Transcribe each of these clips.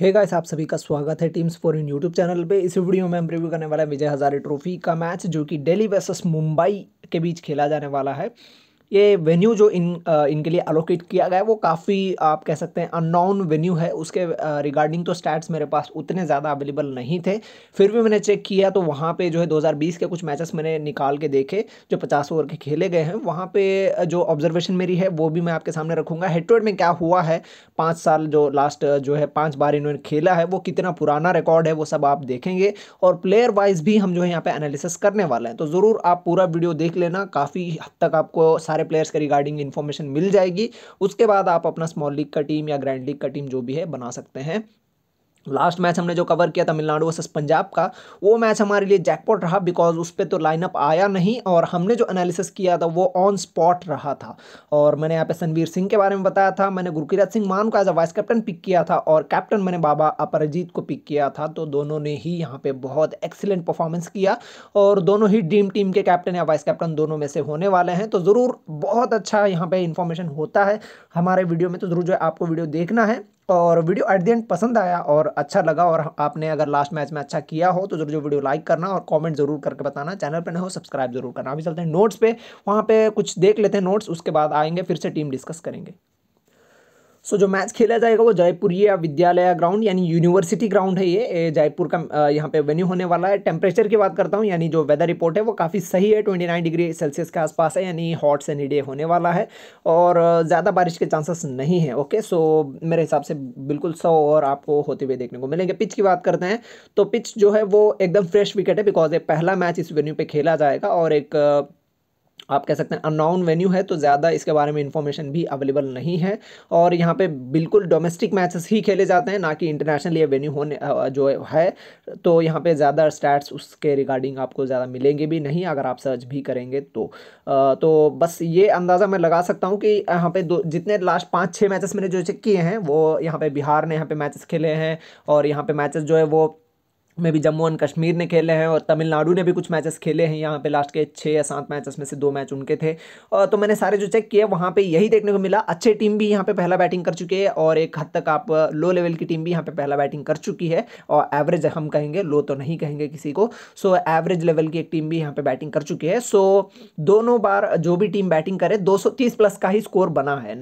हे hey guys आप सभी का स्वागत है teams for in YouTube channel पे इस वीडियो में हम रिव्यू करने वाला है विजय हज़ारे ट्रॉफी का मैच जो कि दिल्ली वर्सेस मुंबई के बीच खेला जाने वाला है ये वेन्यू जो इन आ, इनके लिए अलोकेट किया गया है वो काफ़ी आप कह सकते हैं अननोन वेन्यू है उसके रिगार्डिंग तो स्टैट्स मेरे पास उतने ज़्यादा अवेलेबल नहीं थे फिर भी मैंने चेक किया तो वहाँ पे जो है 2020 के कुछ मैचेस मैंने निकाल के देखे जो 50 ओवर के खेले गए हैं वहाँ पे जो ऑब्जर्वेशन मेरी है वो भी मैं आपके सामने रखूँगा हेटवेड में क्या हुआ है पाँच साल जो लास्ट जो है पाँच बार इन्होंने खेला है वो कितना पुराना रिकॉर्ड है वो सब आप देखेंगे और प्लेयर वाइज भी हम जो है यहाँ पर एनालिसिस करने वाले हैं तो ज़रूर आप पूरा वीडियो देख लेना काफ़ी हद तक आपको सारे सारे प्लेयर्स के रिगार्डिंग इन्फॉर्मेशन मिल जाएगी उसके बाद आप अपना स्मॉल लीग का टीम या ग्रैंड लीग का टीम जो भी है बना सकते हैं लास्ट मैच हमने जो कवर किया तमिलनाडु वर्सेस पंजाब का वो मैच हमारे लिए जैकपॉट रहा बिकॉज उस पर तो लाइनअप आया नहीं और हमने जो एनालिसिस किया था वो ऑन स्पॉट रहा था और मैंने यहाँ पे सनवीर सिंह के बारे में बताया था मैंने गुरकीरत सिंह मान को as a vice captain pick किया था और कैप्टन मैंने बाबा अपरजीत को पिक किया था तो दोनों ने ही यहाँ पर बहुत एक्सीलेंट परफॉर्मेंस किया और दोनों ही ड्रीम टीम के कैप्टन या वाइस कैप्टन दोनों में से होने वाले हैं तो ज़रूर बहुत अच्छा यहाँ पर इन्फॉर्मेशन होता है हमारे वीडियो में तो ज़रूर जो है आपको वीडियो देखना है और वीडियो एट दी एंड पसंद आया और अच्छा लगा और आपने अगर लास्ट मैच में अच्छा किया हो तो जरूर जो वीडियो लाइक करना और कमेंट जरूर करके बताना चैनल पर नहीं हो सब्सक्राइब जरूर करना अभी चलते हैं नोट्स पे वहाँ पे कुछ देख लेते हैं नोट्स उसके बाद आएंगे फिर से टीम डिस्कस करेंगे सो जो मैच खेला जाएगा वो या विद्यालय ग्राउंड यानी यूनिवर्सिटी ग्राउंड है ये जयपुर का यहाँ पे वेन्यू होने वाला है टेम्परेचर की बात करता हूँ यानी जो वेदर रिपोर्ट है वो काफ़ी सही है ट्वेंटी नाइन डिग्री सेल्सियस के आसपास है यानी हॉट सनी डे होने वाला है और ज़्यादा बारिश के चांसेस नहीं है ओके सो मेरे हिसाब से बिल्कुल सौ और आपको होते हुए देखने को मिलेंगे पिच की बात करते हैं तो पिच जो है वो एकदम फ्रेश विकेट है बिकॉज ये पहला मैच इस वेन्यू पर खेला जाएगा और एक आप कह सकते हैं अननाउन वेन्यू है तो ज़्यादा इसके बारे में इन्फॉर्मेशन भी अवेलेबल नहीं है और यहाँ पे बिल्कुल डोमेस्टिक मैचेस ही खेले जाते हैं ना कि इंटरनेशनल ये वेन्यू होने जो है तो यहाँ पे ज़्यादा स्टैट्स उसके रिगार्डिंग आपको ज़्यादा मिलेंगे भी नहीं अगर आप सर्च भी करेंगे तो आ, तो बस ये अंदाज़ा मैं लगा सकता हूँ कि यहाँ पर दो जितने लास्ट पाँच छः मैचेस मैंने जो चेक किए हैं वो यहाँ पर बिहार ने यहाँ पर मैचेस खेले हैं और यहाँ पर मैचेस जो है वो में भी जम्मू एंड कश्मीर ने खेले हैं और तमिलनाडु ने भी कुछ मैचेस खेले हैं यहाँ पे लास्ट के छः या सात मैचेस में से दो मैच उनके थे और तो मैंने सारे जो चेक किए वहाँ पे यही देखने को मिला अच्छे टीम भी यहाँ पे पहला बैटिंग कर चुकी है और एक हद तक आप लो लेवल की टीम भी यहाँ पे पहला बैटिंग कर चुकी है और एवरेज हम कहेंगे लो तो नहीं कहेंगे किसी को सो एवरेज लेवल की एक टीम भी यहाँ पर बैटिंग कर चुकी है सो दोनों बार जो भी टीम बैटिंग करे दो प्लस का ही स्कोर बना है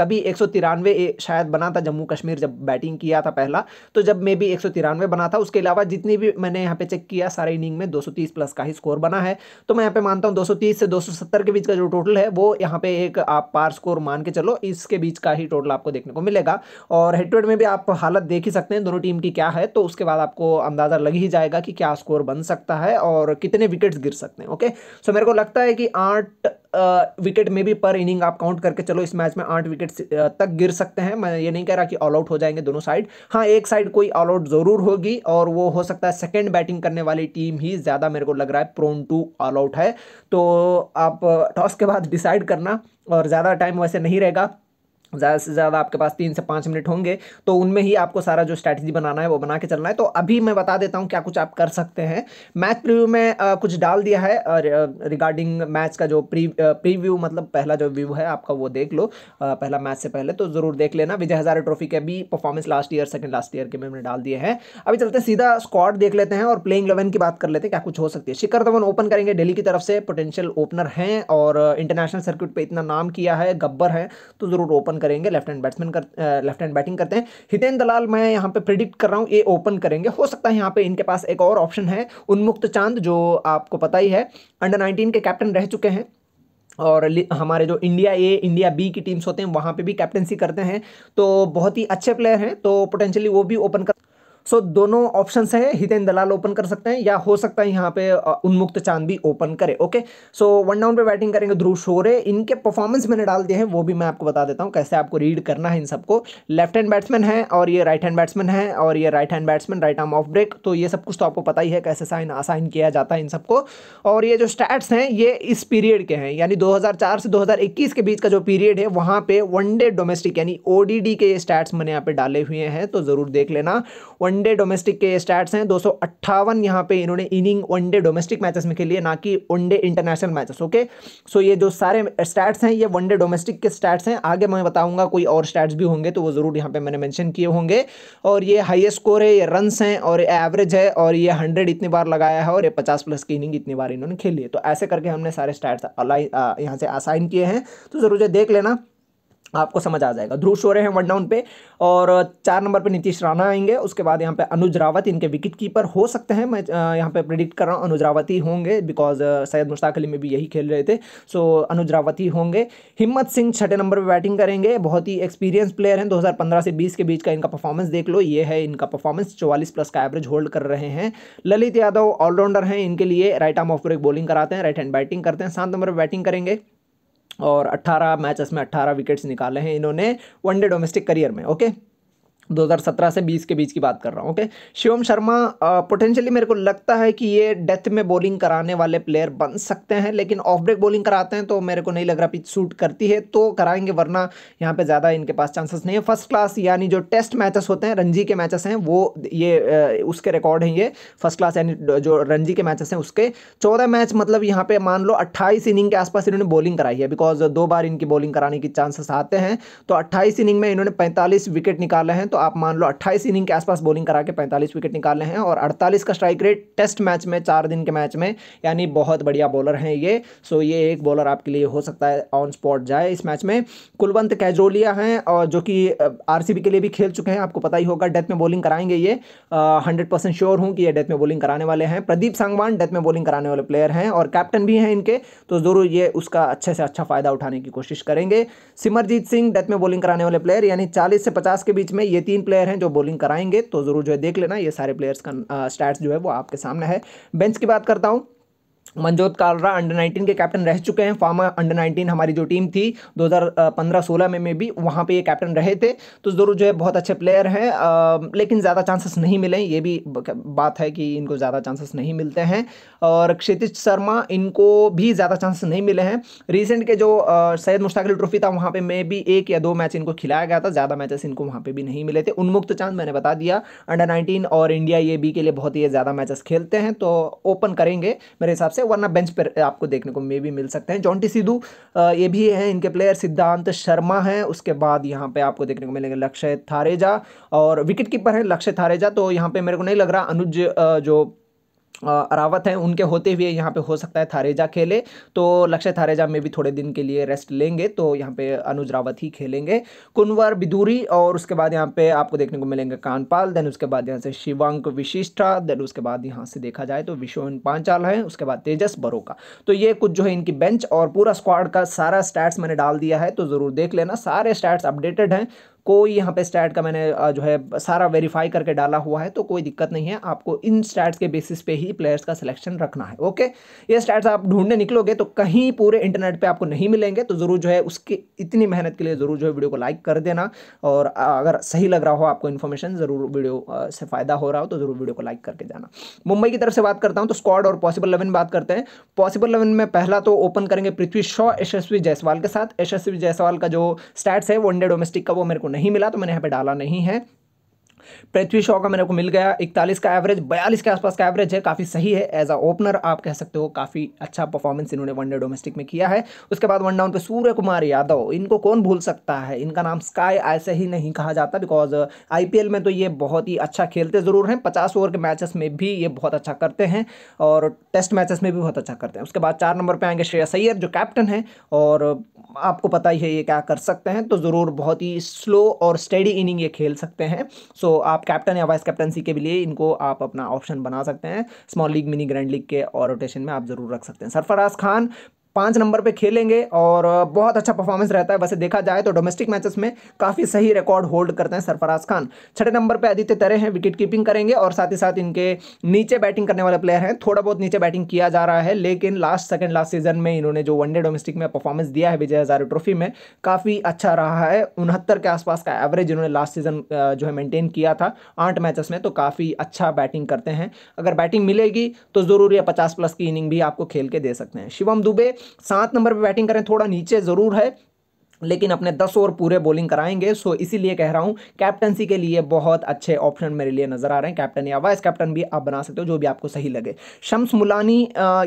कभी एक शायद बना था जम्मू कश्मीर जब बैटिंग किया था पहला तो जब मे बी एक बना था उसके अलावा पास जितनी भी मैंने यहाँ पे चेक किया सारे इनिंग में 230 प्लस का ही स्कोर बना है तो मैं यहाँ पे मानता हूँ 230 से 270 के बीच का जो टोटल है वो यहाँ पे एक आप पार स्कोर मान के चलो इसके बीच का ही टोटल आपको देखने को मिलेगा और हेड टू हेड में भी आप हालत देख ही सकते हैं दोनों टीम की क्या है तो उसके बाद आपको अंदाज़ा लग ही जाएगा कि क्या स्कोर बन सकता है और कितने विकेट्स गिर सकते हैं ओके सो मेरे को लगता है कि आठ विकेट में भी पर इनिंग आप काउंट करके चलो इस मैच में आठ विकेट तक गिर सकते हैं मैं ये नहीं कह रहा कि ऑल आउट हो जाएंगे दोनों साइड हाँ एक साइड कोई ऑल आउट ज़रूर होगी और वो हो सकता है सेकेंड बैटिंग करने वाली टीम ही ज़्यादा मेरे को लग रहा है प्रोन टू ऑल आउट है तो आप टॉस के बाद डिसाइड करना और ज़्यादा टाइम वैसे नहीं रहेगा ज़्यादा से ज़्यादा आपके पास तीन से पाँच मिनट होंगे तो उनमें ही आपको सारा जो स्ट्रैटेजी बनाना है वो बना के चलना है तो अभी मैं बता देता हूँ क्या कुछ आप कर सकते हैं मैच प्रीव्यू में आ, कुछ डाल दिया है रिगार्डिंग मैच का जो प्री प्रीव्यू मतलब पहला जो व्यू है आपका वो देख लो आ, पहला मैच से पहले तो ज़रूर देख लेना विजय हज़ारे ट्रॉफी के भी performance last year second last year के मैंने डाल दिए हैं अभी चलते सीधा स्कॉड देख लेते हैं और प्लेइंग इलेवन की बात कर लेते हैं क्या कुछ हो सकती है शिखर धवन ओपन करेंगे डेली की तरफ से पोटेंशियल ओपनर हैं और इंटरनेशनल सर्किट पर इतना नाम किया है गब्बर है तो ज़रूर ओपन करेंगे लेफ्ट हैंड बैट्समैन कर लेफ्ट हैंड बैटिंग करते हैं हितेन दलाल मैं यहाँ पे प्रिडिक्ट कर रहा हूँ ये ओपन करेंगे हो सकता है यहाँ पे इनके पास एक और ऑप्शन है उन्मुक्त चांद जो आपको पता ही है अंडर नाइनटीन के कैप्टन रह चुके हैं और हमारे जो इंडिया ए इंडिया बी की टीम्स होते हैं वहाँ पर भी कैप्टनसी करते हैं तो बहुत ही अच्छे प्लेयर हैं तो पोटेंशली वो भी ओपन कर सो so, दोनों ऑप्शन है हितेन दलाल ओपन कर सकते हैं या हो सकता है यहाँ पे उन्मुक्त चांद भी ओपन करे ओके सो वन डाउन पे बैटिंग करेंगे ध्रुव शोरे इनके परफॉर्मेंस मैंने डाल दिए हैं वो भी मैं आपको बता देता हूँ कैसे आपको रीड करना है इन सबको लेफ्ट हैंड बैट्समैन है और ये राइट हैंड बैट्समैन है और ये right hand batsman right arm off break तो ये सब कुछ तो आपको पता ही है कैसे साइन असाइन किया जाता है इन सबको और ये जो स्टैट्स हैं ये इस पीरियड के हैं यानी दो से दो के बीच का जो पीरियड है वहाँ पे वनडे डोमेस्टिक यानी ओडीडी के स्टैट्स मैंने यहाँ पे डाले हुए हैं तो ज़रूर देख लेना वनडे डोमेस्टिक के स्टैट्स हैं दो सौ अट्ठावन यहाँ पे इन्होंने इनिंग वनडे डोमेस्टिक मैचेस में खेली है ना कि one day international matches okay so ये जो सारे स्टैट्स हैं ये वनडे डोमेस्टिक के स्टैट्स हैं आगे मैं बताऊंगा कोई और स्टैट्स भी होंगे तो वो ज़रूर यहाँ पे मैंने मैंशन किए होंगे और ये हाईएस्ट स्कोर है ये रन्स हैं और एवरेज है और ये हंड्रेड इतनी बार लगाया है और ये पचास प्लस की इनिंग इतनी बार इन्होंने खेली है तो ऐसे करके हमने सारे स्टैट्स यहाँ से असाइन किए हैं तो ज़रूर देख लेना आपको समझ आ जाएगा ध्रुव शोरे हैं वन डाउन पे और चार नंबर पे नीतीश राणा आएंगे उसके बाद यहाँ पे अनुज रावत इनके विकेट कीपर हो सकते हैं मैं यहाँ पे प्रिडिक्ट कर रहा हूँ अनुज रावत ही होंगे बिकॉज सैयद मुश्ताक अली में भी यही खेल रहे थे सो अनुज रावत ही होंगे हिम्मत सिंह छठे नंबर पर बैटिंग करेंगे बहुत ही एक्सपीरियंस प्लेयर हैं दो से बीस के बीच का इनका परफॉर्मेंस देख लो ये है इनका परफॉर्मेंस चौवालीस प्लस का एवरेज होल्ड कर रहे हैं ललित यादव ऑलराउंडर हैं इनके लिए right arm off break bowling कराते हैं राइट हैंड बैटिंग करते हैं सात नंबर पर बैटिंग करेंगे और 18 मैचेस में 18 विकेट्स निकाले हैं इन्होंने वनडे डोमेस्टिक करियर में ओके 2017 से 20 के बीच की बात कर रहा हूँ ओके शिवम शर्मा पोटेंशियली मेरे को लगता है कि ये डेथ में बॉलिंग कराने वाले प्लेयर बन सकते हैं लेकिन ऑफ ब्रेक बॉलिंग कराते हैं तो मेरे को नहीं लग रहा पिच सूट करती है तो कराएंगे वरना यहाँ पे ज़्यादा इनके पास चांसेस नहीं है फर्स्ट क्लास यानी जो टेस्ट मैचेस होते हैं रणजी के मैचेस हैं वो ये उसके रिकॉर्ड हैं ये फर्स्ट क्लास यानी जो रणजी के मैचेस हैं उसके चौदह मैच मतलब यहाँ पर मान लो अट्ठाईस इनिंग के आसपास इन्होंने बॉलिंग कराई है बिकॉज दो बार इनकी बॉलिंग कराने के चांसेस आते हैं तो अट्ठाईस इनिंग में इन्होंने पैंतालीस विकेट निकाले हैं तो आप मान लो अट्ठाईस इनिंग के आसपास बॉलिंग करा के पैंतालीस विकेट निकाले हैं और अड़तालीस का स्ट्राइक रेट टेस्ट मैच में चार दिन के मैच में यानी बहुत बढ़िया बॉलर हैं ये सो ये एक बॉलर आपके लिए हो सकता है ऑन स्पॉट जाए इस मैच में कुलवंत कैजोलिया हैं और जो कि आर के लिए भी खेल चुके हैं आपको पता ही होगा डेथ में बॉलिंग कराएंगे ये हंड्रेड परसेंट श्योर हूँ कि ये डेथ में बॉलिंग कराने वाले हैं प्रदीप सांगवान डेथ में बॉलिंग कराने वाले प्लेयर हैं और कैप्टन भी हैं इनके तो जरूर ये उसका अच्छे से अच्छा फ़ायदा उठाने की कोशिश करेंगे सिमरजीत सिंह डेथ में बॉलिंग कराने वाले प्लेयर यानी चालीस से पचास के बीच में ये तीन प्लेयर हैं जो बॉलिंग कराएंगे तो ज़रूर जो है देख लेना ये सारे प्लेयर्स का स्टैट्स जो है वो आपके सामने है बेंच की बात करता हूँ मनजोत कालरा अंडर 19 के कैप्टन रह चुके हैं फार्मा अंडर 19 हमारी जो टीम थी 2015-16 में में भी वहाँ पे ये कैप्टन रहे थे तो ज़रूर जो है बहुत अच्छे प्लेयर हैं लेकिन ज़्यादा चांसेस नहीं मिले ये भी बात है कि इनको ज़्यादा चांसेस नहीं मिलते हैं और क्षितिज शर्मा इनको भी ज़्यादा चांसेस नहीं मिले हैं रिसेंट के जो सैयद मुश्ताकिल ट्रॉफी था वहाँ पर मे भी एक या दो मैच इनको खिलाया गया था ज़्यादा मैचेस इनको वहाँ पर भी नहीं मिले थे उन्मुक्त चांस मैंने बता दिया अंडर नाइनटीन और इंडिया ये बी के लिए बहुत ही ज़्यादा मैचेस खेलते हैं तो ओपन करेंगे मेरे हिसाब से है वरना बेंच पर आपको देखने को मे भी मिल सकते हैं जॉन्टी सिद्धू ये भी हैं इनके प्लेयर सिद्धांत शर्मा हैं उसके बाद यहाँ पे आपको देखने को मिलेंगे लक्ष्य थारेजा और विकेट कीपर हैं लक्ष्य थारेजा तो यहाँ पे मेरे को नहीं लग रहा अनुज जो रावत हैं उनके होते हुए यहाँ पे हो सकता है थारेजा खेले तो लक्ष्य थारेजा में भी थोड़े दिन के लिए रेस्ट लेंगे तो यहाँ पे अनुज रावत ही खेलेंगे कुंवर बिदूरी और उसके बाद यहाँ पे आपको देखने को मिलेंगे कानपाल देन उसके बाद यहाँ से शिवांक विशिष्टा देन उसके बाद यहाँ से देखा जाए तो विशोन पांचाल है उसके बाद तेजस बरोका तो ये कुछ जो है इनकी बेंच और पूरा स्क्वाड का सारा स्टैट्स मैंने डाल दिया है तो ज़रूर देख लेना सारे स्टैट्स अपडेटेड हैं कोई यहाँ पे स्टैट का मैंने जो है सारा वेरीफाई करके डाला हुआ है तो कोई दिक्कत नहीं है आपको इन स्टैट्स के बेसिस पे ही प्लेयर्स का सिलेक्शन रखना है ओके ये स्टैट्स आप ढूंढने निकलोगे तो कहीं पूरे इंटरनेट पर आपको नहीं मिलेंगे तो ज़रूर जो है उसके इतनी मेहनत के लिए ज़रूर जो है वीडियो को लाइक कर देना और अगर सही लग रहा हो आपको इन्फॉर्मेशन ज़रूर वीडियो से फ़ायदा हो रहा हो तो ज़रूर वीडियो को लाइक करके जाना मुंबई की तरफ से बात करता हूँ तो स्क्वाड और पॉसिबल इलेवन बात करते हैं पॉसिबल इलेवन में पहला तो ओपन करेंगे पृथ्वी शॉ यशस्वी जायसवाल के साथ यशस्वी जायसवाल का जो स्टैट्स है वनडे डोमेस्टिक का वो मेरे को नहीं मिला तो मैंने यहाँ पे डाला नहीं है पृथ्वी शॉ का मेरे को मिल गया इकतालीस का एवरेज बयालीस के आसपास का एवरेज है काफ़ी सही है एज अ ओपनर आप कह सकते हो काफ़ी अच्छा परफॉर्मेंस इन्होंने वनडे डोमेस्टिक में किया है उसके बाद वन डाउन पे सूर्य कुमार यादव इनको कौन भूल सकता है इनका नाम स्काई ऐसे ही नहीं कहा जाता बिकॉज आई uh, में तो ये बहुत ही अच्छा खेलते ज़रूर हैं पचास ओवर के मैचेस में भी ये बहुत अच्छा करते हैं और टेस्ट मैचेस में भी बहुत अच्छा करते हैं उसके बाद चार नंबर पर आएंगे श्रेया सैयद जो कैप्टन है और uh, आपको पता ही है ये क्या कर सकते हैं तो ज़रूर बहुत ही स्लो और स्टेडी इनिंग ये खेल सकते हैं सो आप कैप्टन या वाइस कैप्टनसी के लिए इनको आप अपना ऑप्शन बना सकते हैं small league mini grand league के और रोटेशन में आप ज़रूर रख सकते हैं सरफराज खान पाँच नंबर पे खेलेंगे और बहुत अच्छा परफॉर्मेंस रहता है वैसे देखा जाए तो डोमेस्टिक मैचेस में काफ़ी सही रिकॉर्ड होल्ड करते हैं सरफराज खान छठे नंबर पे आदित्य तरे हैं विकेट कीपिंग करेंगे और साथ ही साथ इनके नीचे बैटिंग करने वाले प्लेयर हैं थोड़ा बहुत नीचे बैटिंग किया जा रहा है लेकिन लास्ट सेकेंड लास्ट सीजन में इन्होंने जो वनडे डोमेस्टिक में परफॉर्मेंस दिया है विजय हजारे ट्रॉफी में काफ़ी अच्छा रहा है उनहत्तर के आसपास का एवरेज इन्होंने लास्ट सीजन जो है मेंटेन किया था आठ मैचेस में तो काफ़ी अच्छा बैटिंग करते हैं अगर बैटिंग मिलेगी तो ज़रूर यह पचास प्लस की इनिंग भी आपको खेल के दे सकते हैं शिवम दुबे सात नंबर पर बैटिंग करें थोड़ा नीचे ज़रूर है लेकिन अपने दस ओवर पूरे बॉलिंग कराएंगे सो इसीलिए कह रहा हूँ कैप्टनसी के लिए बहुत अच्छे ऑप्शन मेरे लिए नजर आ रहे हैं कैप्टन या वाइस कैप्टन भी आप बना सकते हो जो भी आपको सही लगे शम्स मुलानी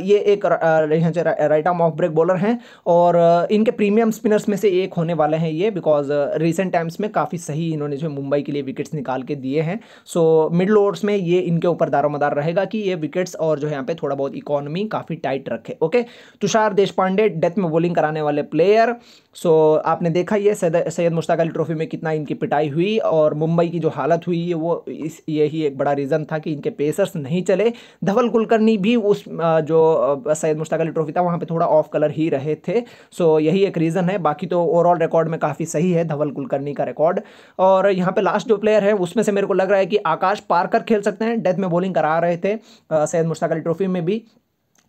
ये एक right arm off break bowler हैं और इनके प्रीमियम स्पिनर्स में से एक होने वाले हैं ये बिकॉज रिसेंट टाइम्स में काफ़ी सही इन्होंने जो मुंबई के लिए विकेट्स निकाल के दिए हैं सो मिडल ओवर्स में ये इनके ऊपर दारोमदार रहेगा कि ये विकेट्स और जो है यहाँ पे थोड़ा बहुत इकोनॉमी काफ़ी टाइट रखे ओके तुषार देशपांडे डेथ में बॉलिंग कराने वाले प्लेयर सो आपने देखा ही है सैयद मुश्ताक अली ट्रॉफी में कितना इनकी पिटाई हुई और मुंबई की जो हालत हुई है वो इस यही एक बड़ा रीज़न था कि इनके पेसर्स नहीं चले धवल कुलकर्णी भी उस जो सैयद मुश्ताक अली ट्रॉफी था वहाँ पर थोड़ा ऑफ कलर ही रहे थे सो यही एक रीज़न है बाकी तो ओवरऑल रिकॉर्ड में काफ़ी सही है धवल कुलकर्णी का रिकॉर्ड और यहाँ पर लास्ट जो प्लेयर है उसमें से मेरे को लग रहा है कि आकाश पारकर खेल सकते हैं डेथ में बॉलिंग करा रहे थे सैयद मुश्ताक अली ट्रॉफी में भी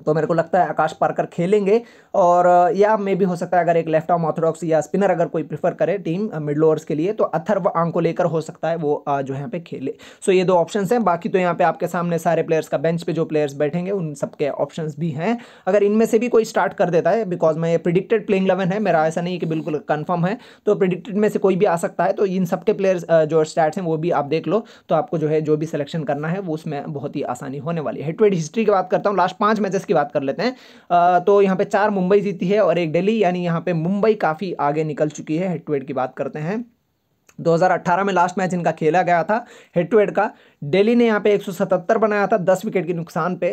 तो मेरे को लगता है आकाश पारकर खेलेंगे और या मे भी हो सकता है अगर एक लेफ्ट आर्म ऑर्थोडॉक्स या स्पिनर अगर कोई प्रीफर करे टीम मिड लोअर्स के लिए तो अथर्व आंग को लेकर हो सकता है वो जो यहाँ पे खेले सो ये दो ऑप्शन हैं बाकी तो यहाँ पे आपके सामने सारे प्लेयर्स का बेंच पे जो प्लेयर्स बैठेंगे उन सबके ऑप्शन भी हैं अगर इनमें से भी कोई स्टार्ट कर देता है बिकॉज मैं ये प्रिडिक्टेड प्लेइंग इलेवन है मेरा ऐसा नहीं कि बिल्कुल कन्फर्म है तो प्रिडिक्टेड में से कोई भी आ सकता है तो इन सबके प्लेयर्स जो स्टार्ट हैं वो भी आप देख लो तो आपको जो है जो भी सिलेक्शन करना है वो उसमें बहुत ही आसानी होने वाली है हिस्ट्री की बात करता हूँ लास्ट पाँच मैचेस की बात कर लेते हैं तो यहाँ पे चार मुंबई जीती है और एक दिल्ली यानी यहाँ पे मुंबई काफ़ी आगे निकल चुकी है हेड टू हेड की बात करते हैं 2018 में लास्ट मैच इनका खेला गया था हेड टू हेड का दिल्ली ने यहाँ पे 177 बनाया था 10 विकेट के नुकसान पे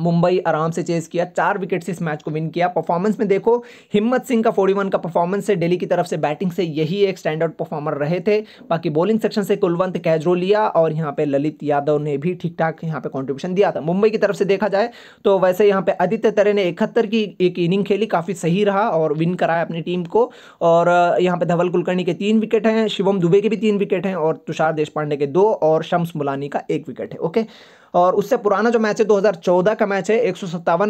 मुंबई आराम से चेस किया चार विकेट से इस मैच को विन किया परफॉर्मेंस में देखो हिम्मत सिंह का 41 का परफॉर्मेंस है दिल्ली की तरफ से बैटिंग से यही एक स्टैंड आउट परफॉर्मर रहे थे बाकी बॉलिंग सेक्शन से कुलवंत कैजरो लिया और यहाँ पे ललित यादव ने भी ठीक ठाक यहाँ पे कॉन्ट्रीब्यूशन दिया था मुंबई की तरफ से देखा जाए तो वैसे यहाँ पे आदित्य तरे ने इकहत्तर की एक इनिंग खेली काफ़ी सही रहा और विन कराया अपनी टीम को और यहाँ पर धवल कुलकर्णी के तीन विकेट हैं शिवम दुबे के भी तीन विकेट हैं और तुषार देश के दो और शम्स मुलानी का एक विकेट है ओके और उससे पुराना जो मैच है 2014 का मैच है एक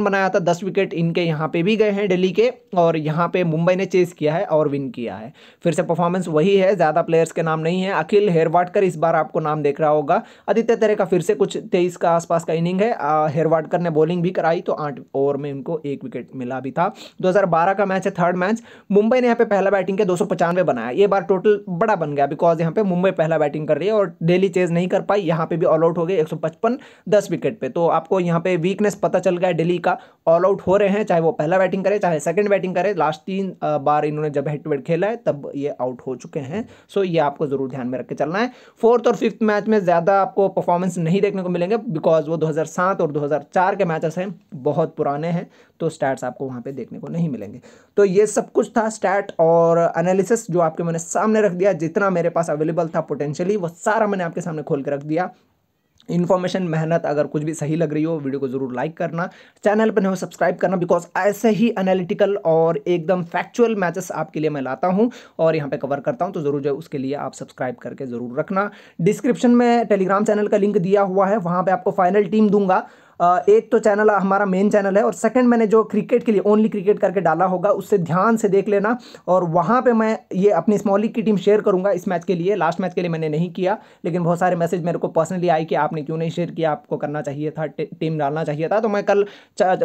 बनाया था दस विकेट इनके यहाँ पे भी गए हैं दिल्ली के और यहाँ पे मुंबई ने चेस किया है और विन किया है फिर से परफॉर्मेंस वही है ज़्यादा प्लेयर्स के नाम नहीं है अखिल हेरवाडकर इस बार आपको नाम देख रहा होगा आदित्य तेरे का फिर से कुछ तेईस का आसपास का इनिंग है हेरवाडकर ने बॉलिंग भी कराई तो आठ ओवर में उनको एक विकेट मिला भी था दो का मैच है थर्ड मैच मुंबई ने यहाँ पर पहला बैटिंग के दो बनाया ये बार टोटल बड़ा बन गया बिकॉज यहाँ पर मुंबई पहला बैटिंग कर रही है और डेली चेज नहीं कर पाई यहाँ पर भी ऑल आउट हो गए एक दस विकेट पे तो आपको यहाँ पे वीकनेस पता चल गया है डेली का ऑल आउट हो रहे हैं चाहे वो पहला बैटिंग करे चाहे सेकंड बैटिंग करे लास्ट तीन बार इन्होंने जब हेड टू हेड खेला है तब ये आउट हो चुके हैं सो ये आपको ज़रूर ध्यान में रख के चलना है फोर्थ और फिफ्थ मैच में ज़्यादा आपको परफॉर्मेंस नहीं देखने को मिलेंगे बिकॉज वो दो और दो के मैचेस हैं बहुत पुराने हैं तो स्टैट्स आपको वहाँ पर देखने को नहीं मिलेंगे तो ये सब कुछ था स्टैट और एनालिसिस जो आपके मैंने सामने रख दिया जितना मेरे पास अवेलेबल था पोटेंशियली वो सारा मैंने आपके सामने खोल के रख दिया इन्फॉर्मेशन मेहनत अगर कुछ भी सही लग रही हो वीडियो को जरूर लाइक करना चैनल पर नहीं हो सब्सक्राइब करना बिकॉज ऐसे ही एनालिटिकल और एकदम फैक्चुअल मैचेस आपके लिए मैं लाता हूँ और यहाँ पे कवर करता हूँ तो ज़रूर जो उसके लिए आप सब्सक्राइब करके ज़रूर रखना डिस्क्रिप्शन में टेलीग्राम चैनल का लिंक दिया हुआ है वहाँ पर आपको फाइनल टीम दूंगा एक तो चैनल हमारा मेन चैनल है और सेकंड मैंने जो क्रिकेट के लिए ओनली क्रिकेट करके डाला होगा उससे ध्यान से देख लेना और वहाँ पे मैं ये अपनी स्मॉल लीग की टीम शेयर करूँगा इस मैच के लिए लास्ट मैच के लिए मैंने नहीं किया लेकिन बहुत सारे मैसेज मेरे को पर्सनली आए कि आपने क्यों नहीं शेयर किया आपको करना चाहिए था टीम डालना चाहिए था तो मैं कल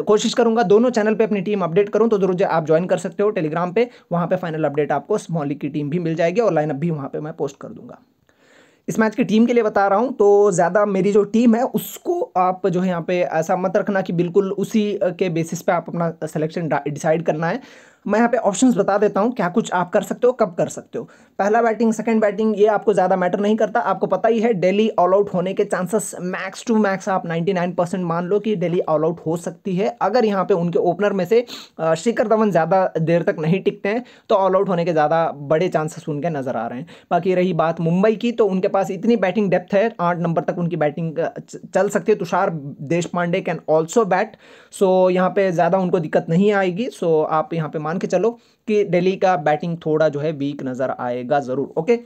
कोशिश करूँगा दोनों चैनल पर अपनी टीम अपडेट करूँ तो जरूर आप ज्वाइन कर सकते हो टेलीग्राम पर वहाँ पर फाइनल अपडेट आपको स्मॉल लीग की टीम भी मिल जाएगी और लाइनअप भी वहाँ पर मैं पोस्ट कर दूँगा इस मैच की टीम के लिए बता रहा हूँ तो ज़्यादा मेरी जो टीम है उसको आप जो है यहाँ पे ऐसा मत रखना कि बिल्कुल उसी के बेसिस पे आप अपना सिलेक्शन डिसाइड करना है मैं यहाँ पे ऑप्शंस बता देता हूँ क्या कुछ आप कर सकते हो कब कर सकते हो पहला बैटिंग सेकंड बैटिंग ये आपको ज़्यादा मैटर नहीं करता आपको पता ही है डेली ऑल आउट होने के चांसेस मैक्स टू मैक्स आप 99 परसेंट मान लो कि डेली ऑल आउट हो सकती है अगर यहाँ पे उनके ओपनर में से शिखर धवन ज़्यादा देर तक नहीं टिकते हैं तो ऑल आउट होने के ज़्यादा बड़े चांसेस उनके नज़र आ रहे हैं बाकी रही बात मुंबई की तो उनके पास इतनी बैटिंग डेप्थ है आठ नंबर तक उनकी बैटिंग चल सकती है Tushar Deshpande can also bat so यहाँ पर ज़्यादा उनको दिक्कत नहीं आएगी सो आप यहाँ पे मान मान के चलो कि दिल्ली का बैटिंग थोड़ा जो है वीक नज़र आएगा ज़रूर ओके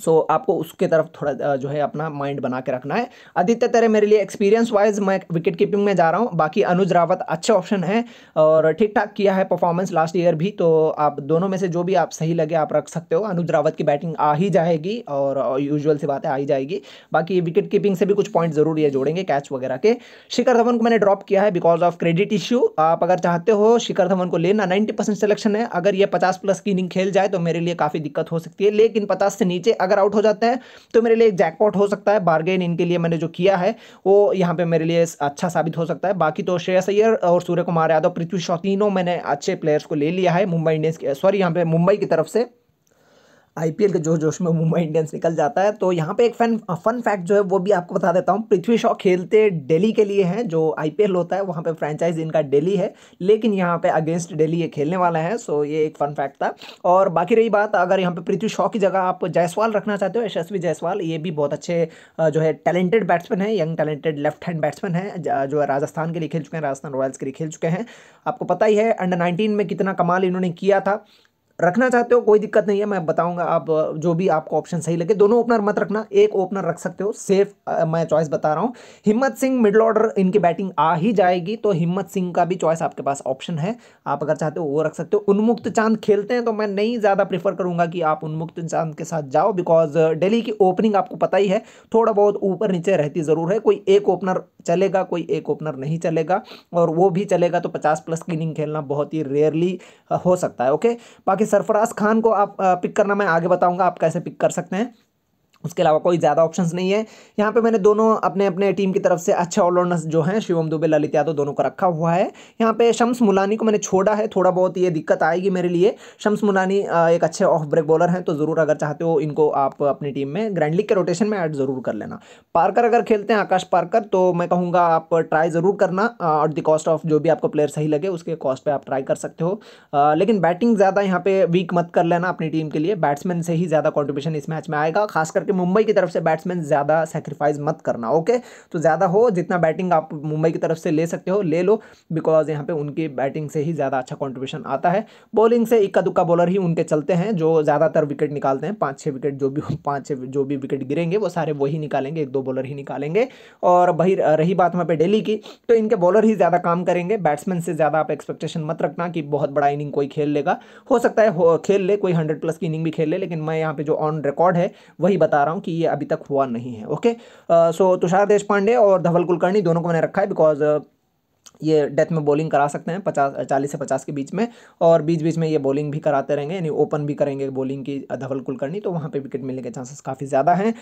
सो so, आपको उसके तरफ थोड़ा जो है अपना माइंड बना के रखना है आदित्य तेरे मेरे लिए एक्सपीरियंस वाइज मैं विकेट कीपिंग में जा रहा हूँ बाकी अनुज रावत अच्छे ऑप्शन है और ठीक ठाक किया है परफॉर्मेंस लास्ट ईयर भी तो आप दोनों में से जो भी आप सही लगे आप रख सकते हो अनुज रावत की बैटिंग आ ही जाएगी और यूजल सी बातें आ ही जाएगी बाकी विकेट कीपिंग से भी कुछ पॉइंट ज़रूर ये जोड़ेंगे कैच वगैरह के शिखर धवन को मैंने ड्रॉप किया है बिकॉज ऑफ क्रेडिट इश्यू आप अगर चाहते हो शिखर धवन को लेना नाइन्टी सिलेक्शन है अगर ये पचास प्लस की इनिंग खेल जाए तो मेरे लिए काफ़ी दिक्कत हो सकती है लेकिन पचास से नीचे अगर आउट हो जाते हैं तो मेरे लिए एक जैकपॉट हो सकता है बार्गेन इनके लिए मैंने जो किया है वो यहाँ पे मेरे लिए अच्छा साबित हो सकता है बाकी तो श्रेयस अय्यर और सूर्य कुमार यादव पृथ्वी शॉ तीनों मैंने अच्छे प्लेयर्स को ले लिया है मुंबई इंडियंस सॉरी यहाँ पे मुंबई की तरफ से आईपीएल के जोश जोश में मुंबई इंडियंस निकल जाता है तो यहाँ पे एक फन फन फैक्ट जो है वो भी आपको बता देता हूँ पृथ्वी शॉ खेलते दिल्ली के लिए हैं जो आईपीएल होता है वहाँ पे फ्रेंचाइज इनका दिल्ली है लेकिन यहाँ पे अगेंस्ट दिल्ली ये खेलने वाला है सो ये एक फन फैक्ट था और बाकी रही बात अगर यहाँ पर पृथ्वी शॉ की जगह आप जायसवाल रखना चाहते हो यशस्वी जायसवाल ये भी बहुत अच्छे जो है टैलेंटेड बैट्समैन है young talented left hand batsman है जो राजस्थान के लिए खेल चुके हैं राजस्थान रॉयल्स के लिए खेल चुके हैं आपको पता ही है अंडर नाइनटीन में कितना कमाल इन्होंने किया था रखना चाहते हो कोई दिक्कत नहीं है मैं बताऊंगा आप जो भी आपको ऑप्शन सही लगे दोनों ओपनर मत रखना एक ओपनर रख सकते हो सेफ मैं चॉइस बता रहा हूँ हिम्मत सिंह मिडल ऑर्डर इनकी बैटिंग आ ही जाएगी तो हिम्मत सिंह का भी चॉइस आपके पास ऑप्शन है आप अगर चाहते हो वो रख सकते हो उन्मुक्त चांद खेलते हैं तो मैं नहीं ज़्यादा प्रीफर करूँगा कि आप उन्मुक्त चांद के साथ जाओ बिकॉज डेली की ओपनिंग आपको पता ही है थोड़ा बहुत ऊपर नीचे रहती ज़रूर है कोई एक ओपनर चलेगा कोई एक ओपनर नहीं चलेगा और वो भी चलेगा तो पचास प्लस की इनिंग खेलना बहुत ही रेयरली हो सकता है ओके बाकी सरफराज खान को आप पिक करना मैं आगे बताऊंगा आप कैसे पिक कर सकते हैं उसके अलावा कोई ज़्यादा ऑप्शंस नहीं है यहाँ पे मैंने दोनों अपने अपने टीम की तरफ से अच्छे ऑलराउंडर्स जो हैं शिवम दुबे ललित यादव दोनों का रखा हुआ है यहाँ पे शम्स मुलानी को मैंने छोड़ा है थोड़ा बहुत ये दिक्कत आएगी मेरे लिए शम्स मुलानी एक अच्छे ऑफ ब्रेक बॉलर हैं तो ज़रूर अगर चाहते हो इनको आप अपनी टीम में ग्रैंड लीग के रोटेशन में ऐड ज़रूर कर लेना पार्कर अगर खेलते हैं आकाश पार्कर तो मैं कहूँगा आप ट्राई ज़रूर करना एट द कॉस्ट ऑफ जो भी आपको प्लेयर सही लगे उसके कॉस्ट पर आप ट्राई कर सकते हो लेकिन बैटिंग ज़्यादा यहाँ पर वीक मत कर लेना अपनी टीम के लिए बैट्समैन से ही ज़्यादा कॉन्ट्रीब्यूशन इस मैच में आएगा खास करके कि मुंबई की तरफ से बैट्समैन ज़्यादा सेक्रीफाइस मत करना ओके तो ज़्यादा हो जितना बैटिंग आप मुंबई की तरफ से ले सकते हो ले लो बिकॉज यहाँ पे उनकी बैटिंग से ही ज़्यादा अच्छा कॉन्ट्रीब्यूशन आता है बॉलिंग से इक्का दुक्का बॉलर ही उनके चलते हैं जो ज़्यादातर विकेट निकालते हैं पाँच छः विकेट जो भी पाँच छः जो भी विकेट गिरेंगे वो सारे वही निकालेंगे एक दो बॉलर ही निकालेंगे और वही रही बात वहाँ पर डेली की तो इनके बॉलर ही ज़्यादा काम करेंगे बैट्समैन से ज़्यादा आप एक्सपेक्टेशन मत रखना कि बहुत बड़ा इनिंग कोई खेल लेगा हो सकता है खेल ले कोई हंड्रेड प्लस की इनिंग भी खेल ले लेकिन मैं यहाँ पे जो ऑन रिकॉर्ड है वही बता बता रहा हूँ कि ये अभी तक हुआ नहीं है ओके सो तुषार देश और धवल कुलकर्णी दोनों को मैंने रखा है बिकॉज ये डेथ में बॉलिंग करा सकते हैं पचास चालीस से पचास के बीच में और बीच बीच में ये बॉलिंग भी कराते रहेंगे यानी ओपन भी करेंगे बॉलिंग की धवल कुलकर्णी तो वहाँ पर विकेट मिलने के चांसेस काफ़ी ज़्यादा हैं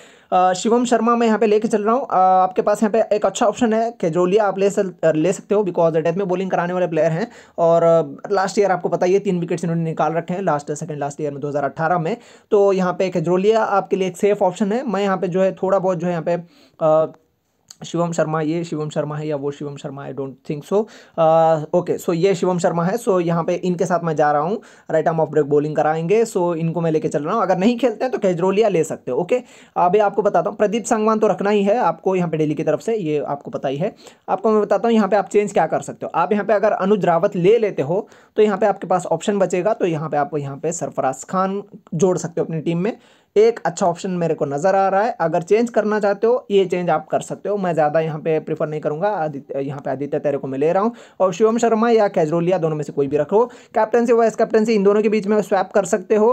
शिवम शर्मा मैं यहाँ पर लेके चल रहा हूँ आपके पास यहाँ पर एक अच्छा ऑप्शन है केजोलिया आप ले ले सकते हो बिकॉज डेथ में बॉलिंग कराने वाले प्लेयर हैं और लास्ट ईयर आपको पता ही है तीन विकेट्स इन्होंने निकाल रखे हैं लास्ट सेकंड लास्ट ईयर में 2018 में तो यहाँ पे केजरोलिया आपके लिए एक सेफ ऑप्शन है मैं यहाँ पे जो है थोड़ा बहुत जो है यहाँ पे शिवम शर्मा ये शिवम शर्मा है या वो Shivam Sharma I don't think so okay so ये शिवम शर्मा है सो so, यहाँ पे इनके साथ मैं जा रहा हूँ right arm off break bowling कराएंगे सो so, इनको मैं लेके चल रहा हूँ अगर नहीं खेलते हैं तो कैजरोलिया ले सकते हो ओके okay? अभी आपको बताता हूँ प्रदीप सांगवान तो रखना ही है आपको यहाँ पे डेली की तरफ से ये आपको पता ही है आपको मैं बताता हूँ यहाँ पर आप चेंज क्या कर सकते हो आप यहाँ पर अगर अनुज रावत ले लेते हो तो यहाँ पर आपके पास ऑप्शन बचेगा तो यहाँ पर आप यहाँ पर सरफराज खान जोड़ सकते हो अपनी टीम में एक अच्छा ऑप्शन मेरे को नज़र आ रहा है अगर चेंज करना चाहते हो ये चेंज आप कर सकते हो मैं ज़्यादा यहाँ पे प्रीफर नहीं करूँगा आदित्य यहाँ पे आदित्य तेरे को मैं ले रहा हूँ और शिवम शर्मा या कैजरोलिया दोनों में से कोई भी रखो कैप्टनसी वाइस कैप्टनसी इन दोनों के बीच में स्वैप कर सकते हो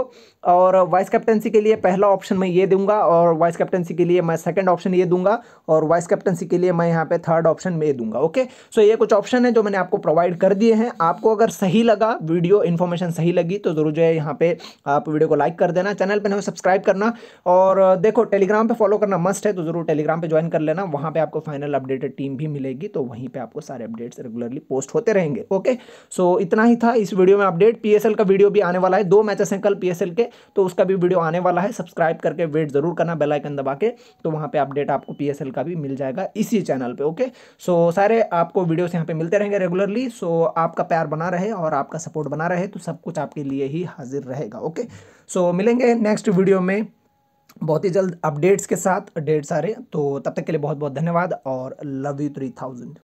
और वाइस कैप्टनसी के लिए पहला ऑप्शन मैं ये दूंगा और वाइस कैप्टनसी के लिए मैं सेकेंड ऑप्शन ये दूंगा और वाइस कैप्टनसी के लिए मैं यहाँ पे थर्ड ऑप्शन में दूंगा ओके सो ये कुछ ऑप्शन है जो मैंने आपको प्रोवाइड कर दिए हैं आपको अगर सही लगा वीडियो इन्फॉर्मेशन सही लगी तो ज़रूर जो है यहाँ पे आप वीडियो को लाइक कर देना चैनल पर सब्सक्राइब करना और देखो टेलीग्राम पे फॉलो करना मस्ट है तो ज़रूर टेलीग्राम पे ज्वाइन कर लेना वहां पे आपको फाइनल अपडेटेड टीम भी मिलेगी तो वहीं पे आपको सारे अपडेट्स रेगुलरली पोस्ट होते रहेंगे ओके सो so, इतना ही था इस वीडियो में अपडेट पी का वीडियो भी आने वाला है दो मैचेस हैं कल पी के तो उसका भी वीडियो आने वाला है सब्सक्राइब करके वेट ज़रूर करना बेलाइकन दबा के तो वहाँ पर अपडेट आपको पी का भी मिल जाएगा इसी चैनल पर ओके सो सारे आपको वीडियोस यहाँ पे मिलते रहेंगे रेगुलरली सो आपका प्यार बना रहे और आपका सपोर्ट बना रहे तो सब कुछ आपके लिए ही हाजिर रहेगा ओके okay? सो मिलेंगे नेक्स्ट वीडियो में बहुत ही जल्द अपडेट्स के साथ ढेर सारे तो तब तक के लिए बहुत बहुत धन्यवाद और लव यू थ्री थाउजेंड